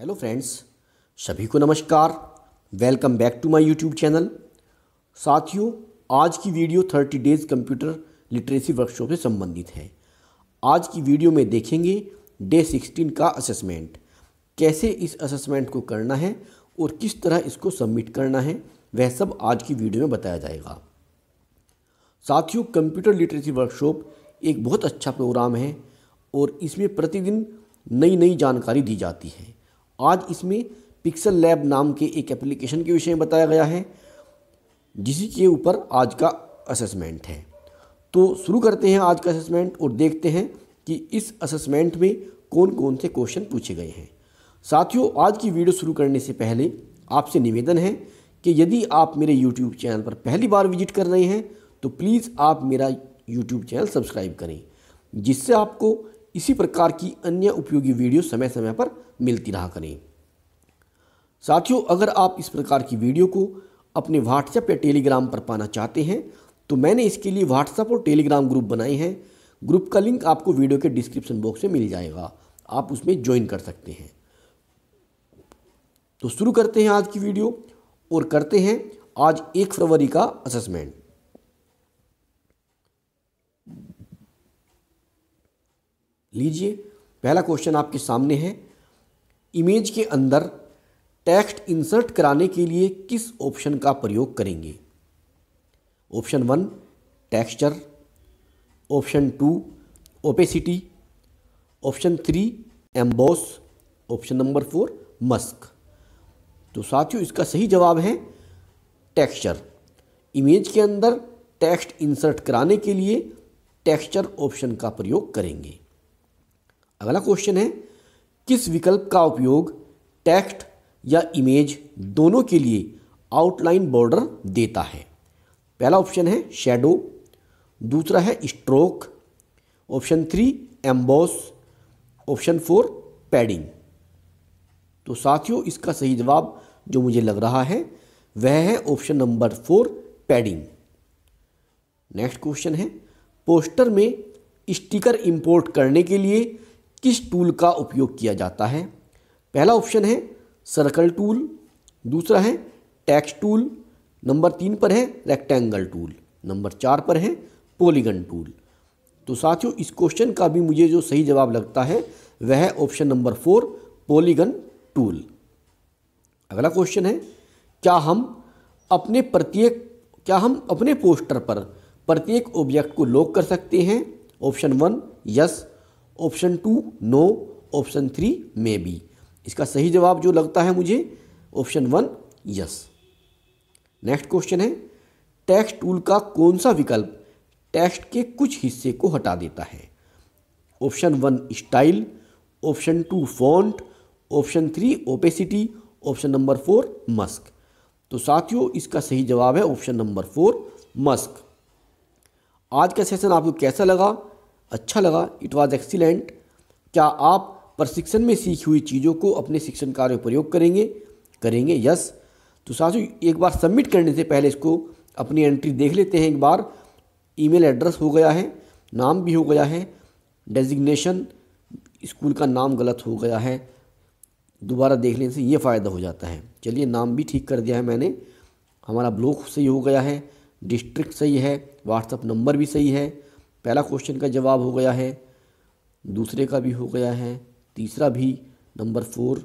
hello friends सभी को नमस्कार welcome back to my YouTube channel साथियों आज की video 30 days computer literacy workshop से संबंधित है आज की वीडियो में देखेंगे डे 16 का असेसमेंट कैसे इस असेसमेंट को करना है और किस तरह इसको सबमिट करना है वह सब आज की वीडियो में बताया जाएगा साथियों कंप्यूटर लिटरेसी वर्कशॉप एक बहुत अच्छा प्रोग्राम है और इसमें प्रतिदिन नई नई जानकारी दी जाती है आज इसमें पिक्सल लैब नाम के एक एप्लीकेशन के विषय में बताया गया है जिस के ऊपर आज का असेसमेंट है तो शुरू करते हैं आज का असेसमेंट और देखते हैं कि इस असेसमेंट में कौन कौन से क्वेश्चन पूछे गए हैं साथियों आज की वीडियो शुरू करने से पहले आपसे निवेदन है कि यदि आप मेरे यूट्यूब चैनल पर पहली बार विजिट कर रहे हैं तो प्लीज़ आप मेरा यूट्यूब चैनल सब्सक्राइब करें जिससे आपको इसी प्रकार की अन्य उपयोगी वीडियो समय समय पर मिलती रहा करें साथियों अगर आप इस प्रकार की वीडियो को अपने व्हाट्सएप या टेलीग्राम पर पाना चाहते हैं तो मैंने इसके लिए व्हाट्सएप और टेलीग्राम ग्रुप बनाए हैं ग्रुप का लिंक आपको वीडियो के डिस्क्रिप्शन बॉक्स में मिल जाएगा आप उसमें ज्वाइन कर सकते हैं तो शुरू करते हैं आज की वीडियो और करते हैं आज एक फरवरी का असेसमेंट लीजिए पहला क्वेश्चन आपके सामने है इमेज के अंदर टेक्स्ट इंसर्ट कराने के लिए किस ऑप्शन का प्रयोग करेंगे option one texture option two opacity option three emboss option number four mask तो साथियों इसका सही जवाब है टेक्सचर इमेज के अंदर टेक्स्ट इंसर्ट कराने के लिए टेक्सचर ऑप्शन का प्रयोग करेंगे अगला क्वेश्चन है किस विकल्प का उपयोग टेक्स्ट या इमेज दोनों के लिए आउटलाइन बॉर्डर देता है पहला ऑप्शन है शेडो दूसरा है stroke option three emboss option four padding तो साथियों इसका सही जवाब जो मुझे लग रहा है वह है option number four padding next question है पोस्टर में स्टिकर इंपोर्ट करने के लिए किस टूल का उपयोग किया जाता है पहला ऑप्शन है सर्कल टूल दूसरा है टैक्स टूल नंबर तीन पर है रेक्टेंगल टूल नंबर चार पर है पोलीगन टूल तो साथियों इस क्वेश्चन का भी मुझे जो सही जवाब लगता है वह है option number four polygon tool अगला क्वेश्चन है क्या हम अपने प्रत्येक क्या हम अपने पोस्टर पर प्रत्येक ऑब्जेक्ट को लॉक कर सकते हैं option one yes option two no option three maybe इसका सही जवाब जो लगता है मुझे option one yes next question है टेक्स्ट टूल का कौन सा विकल्प टेक्स्ट के कुछ हिस्से को हटा देता है option one style option two font option three opacity option number four mask तो साथियों इसका सही जवाब है ऑप्शन नंबर फोर मस्क आज का सेशन आपको कैसा लगा अच्छा लगा इट वॉज़ एक्सीलेंट क्या आप प्रशिक्षण में सीखी हुई चीज़ों को अपने शिक्षण कार्य प्रयोग करेंगे करेंगे यस तो साथ एक बार सबमिट करने से पहले इसको अपनी एंट्री देख लेते हैं एक बार ईमेल एड्रेस हो गया है नाम भी हो गया है डेजिग्नेशन स्कूल का नाम गलत हो गया है दोबारा देखने से ये फ़ायदा हो जाता है चलिए नाम भी ठीक कर दिया है मैंने हमारा ब्लॉक सही हो गया है डिस्ट्रिक्ट सही है व्हाट्सअप नंबर भी सही है पहला क्वेश्चन का जवाब हो गया है दूसरे का भी हो गया है तीसरा भी नंबर फोर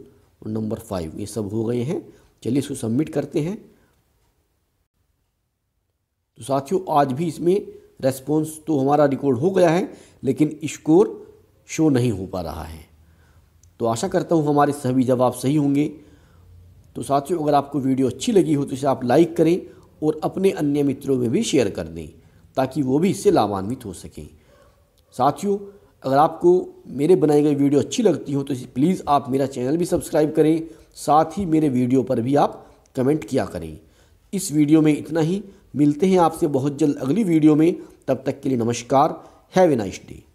और नंबर फाइव ये सब हो गए हैं चलिए इसको सबमिट करते हैं तो साथियों आज भी इसमें रेस्पॉन्स तो हमारा रिकॉर्ड हो गया है लेकिन स्कोर शो नहीं हो पा रहा है तो आशा करता हूँ हमारे सभी जवाब सही होंगे तो साथियों अगर आपको वीडियो अच्छी लगी हो तो इसे आप लाइक करें और अपने अन्य मित्रों में भी शेयर कर दें ताकि वो भी इससे लाभान्वित हो सकें साथियों अगर आपको मेरे बनाई गई वीडियो अच्छी लगती हो तो प्लीज़ आप मेरा चैनल भी सब्सक्राइब करें साथ ही मेरे वीडियो पर भी आप कमेंट किया करें इस वीडियो में इतना ही मिलते हैं आपसे बहुत जल्द अगली वीडियो में तब तक के लिए नमस्कार हैव ए नाइस डे